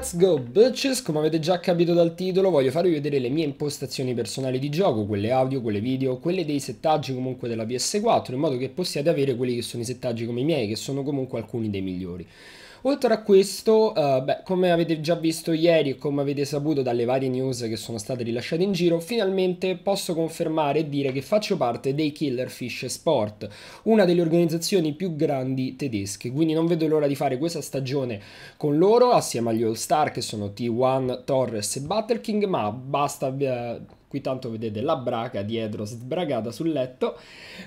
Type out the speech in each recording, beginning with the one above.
Let's go bitches, come avete già capito dal titolo voglio farvi vedere le mie impostazioni personali di gioco, quelle audio, quelle video, quelle dei settaggi comunque della PS4 in modo che possiate avere quelli che sono i settaggi come i miei che sono comunque alcuni dei migliori. Oltre a questo, eh, beh, come avete già visto ieri e come avete saputo dalle varie news che sono state rilasciate in giro, finalmente posso confermare e dire che faccio parte dei Killer Fish Sport, una delle organizzazioni più grandi tedesche, quindi non vedo l'ora di fare questa stagione con loro assieme agli All Star che sono T1, Torres e Battle King, ma basta... Eh, Qui tanto vedete la braca dietro sbragata sul letto.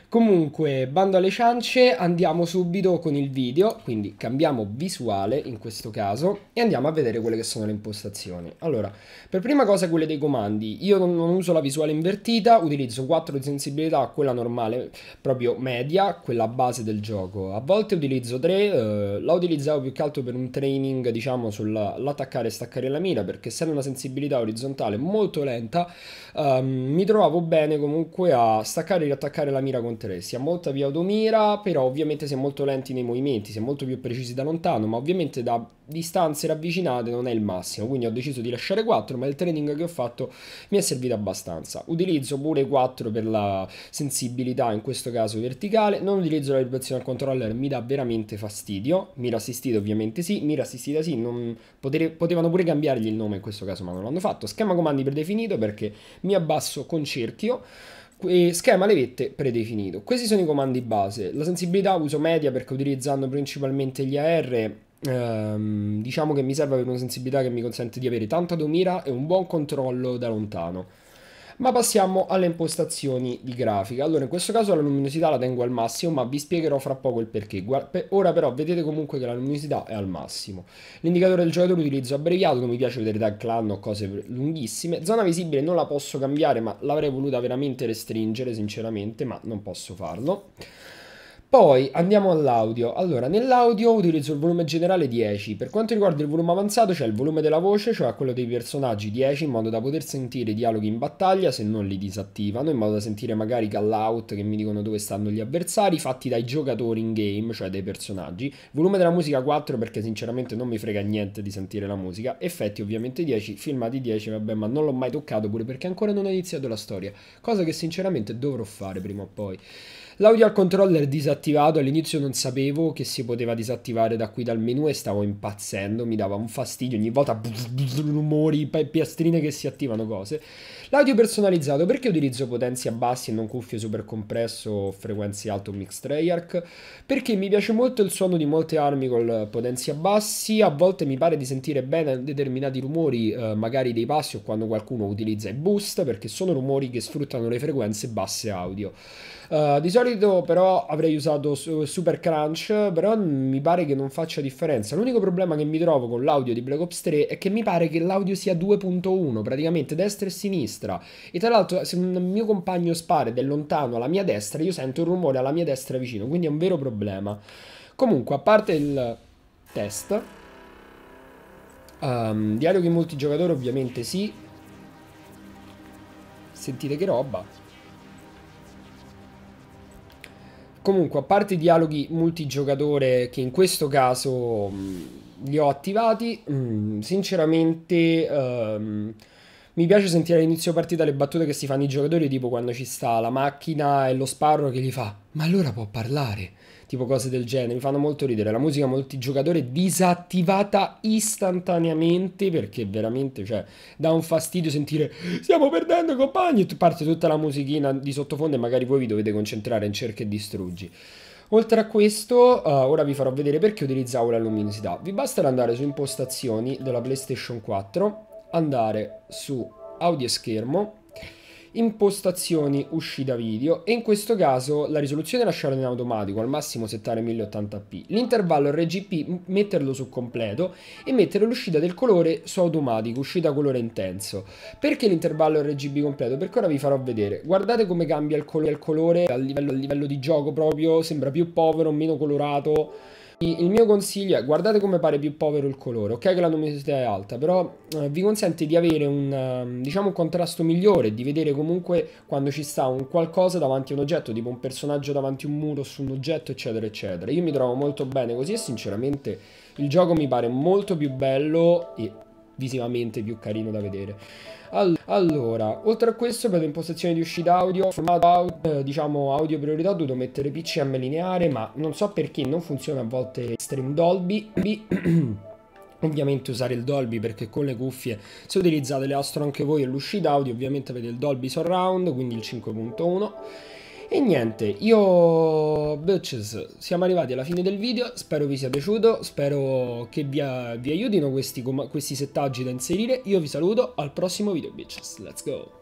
Comunque, bando alle ciance, andiamo subito con il video, quindi cambiamo visuale in questo caso e andiamo a vedere quelle che sono le impostazioni. Allora, per prima cosa quelle dei comandi. Io non, uso la visuale invertita, utilizzo 4 di sensibilità, quella normale, proprio media, quella base del gioco. A volte utilizzo 3, eh, la utilizzavo più che altro per un training, diciamo, sull'attaccare e staccare la mira, perché essendo una sensibilità orizzontale molto lenta, um, mi trovavo bene comunque a staccare e riattaccare la mira con tre. Si ha molta più automira, però ovviamente si è molto lenti nei movimenti, si è molto più precisi da lontano, ma ovviamente da distanze ravvicinate non è il massimo, quindi ho deciso di lasciare 4, ma il training che ho fatto mi è servito abbastanza. Utilizzo pure 4 per la sensibilità, in questo caso verticale, non utilizzo la vibrazione al controller, mi dà veramente fastidio, mira assistita ovviamente sì, mira assistita sì, non... potevano pure cambiargli il nome in questo caso ma non l'hanno fatto. Schema comandi predefinito perché mi abbasso con cerchio e schema levette predefinito. Questi sono i comandi base. La sensibilità uso media perché utilizzando principalmente gli AR ehm, diciamo che mi serve avere una sensibilità che mi consente di avere tanta domira e un buon controllo da lontano ma passiamo alle impostazioni di grafica. Allora in questo caso la luminosità la tengo al massimo ma vi spiegherò fra poco il perché. Ora però vedete comunque che la luminosità è al massimo. L'indicatore del giocatore utilizzo abbreviato, non mi piace vedere tag clan o cose lunghissime. Zona visibile non la posso cambiare ma l'avrei voluta veramente restringere sinceramente ma non posso farlo. Poi andiamo all'audio. Allora, nell'audio utilizzo il volume generale 10. Per quanto riguarda il volume avanzato, c'è il volume della voce, cioè quello dei personaggi 10, in modo da poter sentire i dialoghi in battaglia se non li disattivano, in modo da sentire magari call out che mi dicono dove stanno gli avversari, fatti dai giocatori in game, cioè dei personaggi. Volume della musica 4 perché sinceramente non mi frega niente di sentire la musica. Effetti ovviamente 10, filmati 10, vabbè, ma non l'ho mai toccato pure perché ancora non ho iniziato la storia. Cosa che sinceramente dovrò fare prima o poi. L'audio al controller disattivato, all'inizio non sapevo che si poteva disattivare da qui dal menu e stavo impazzendo, mi dava un fastidio, ogni volta rumori, piastrine che si attivano cose. L'audio personalizzato, perché utilizzo potenze bassi e non cuffie super compresso o frequenze alto mix Treyarch? Perché mi piace molto il suono di molte armi con potenze bassi, a volte mi pare di sentire bene determinati rumori, eh, magari dei passi o quando qualcuno utilizza i boost, perché sono rumori che sfruttano le frequenze basse audio. Uh, di solito solito però avrei usato Super Crunch, però mi pare che non faccia differenza. L'unico problema che mi trovo con l'audio di Black Ops 3 è che mi pare che l'audio sia 2.1, praticamente destra e sinistra. E tra l'altro se un mio compagno spara ed è lontano alla mia destra, io sento un rumore alla mia destra vicino, quindi è un vero problema. Comunque, a parte il test, um, dialoghi multigiocatori ovviamente sì. Sentite che roba. comunque, a parte i dialoghi multigiocatore che in questo caso mh, mm, li ho attivati, mh, mm, sinceramente ehm, mi piace sentire all'inizio partita le battute che si fanno i giocatori, tipo quando ci sta la macchina e lo sparro che gli fa, ma allora può parlare tipo cose del genere, mi fanno molto ridere. La musica multigiocatore disattivata istantaneamente perché veramente, cioè, dà un fastidio sentire stiamo perdendo compagni, e parte tutta la musichina di sottofondo e magari voi vi dovete concentrare in cerca e distruggi. Oltre a questo, uh, ora vi farò vedere perché utilizzavo la luminosità. Vi basterà andare su impostazioni della PlayStation 4, andare su audio e schermo, impostazioni uscita video e in questo caso la risoluzione lasciarla in automatico, al massimo settare 1080p, l'intervallo RGP metterlo su completo e mettere l'uscita del colore su automatico, uscita colore intenso. Perché l'intervallo RGB completo? Perché ora vi farò vedere. Guardate come cambia il colore, il colore a livello, a livello di gioco proprio, sembra più povero, meno colorato il mio consiglio è guardate come pare più povero il colore, ok che la luminosità è alta, però eh, vi consente di avere un, ehm, diciamo, un contrasto migliore, di vedere comunque quando ci sta un qualcosa davanti a un oggetto, tipo un personaggio davanti a un muro su un oggetto, eccetera, eccetera. Io mi trovo molto bene così e sinceramente il gioco mi pare molto più bello e visivamente più carino da vedere. All- allora, oltre a questo per le impostazioni di uscita audio, formato audio, eh, diciamo audio priorità, ho dovuto mettere PCM lineare, ma non so perché non funziona a volte Stream Dolby. ovviamente usare il Dolby perché con le cuffie se utilizzate le Astro anche voi e l'uscita audio ovviamente avete il Dolby Surround quindi il 5.1 e niente, io bitches, siamo arrivati alla fine del video, spero vi sia piaciuto, spero che vi, vi aiutino questi, questi settaggi da inserire, io vi saluto, al prossimo video bitches, let's go!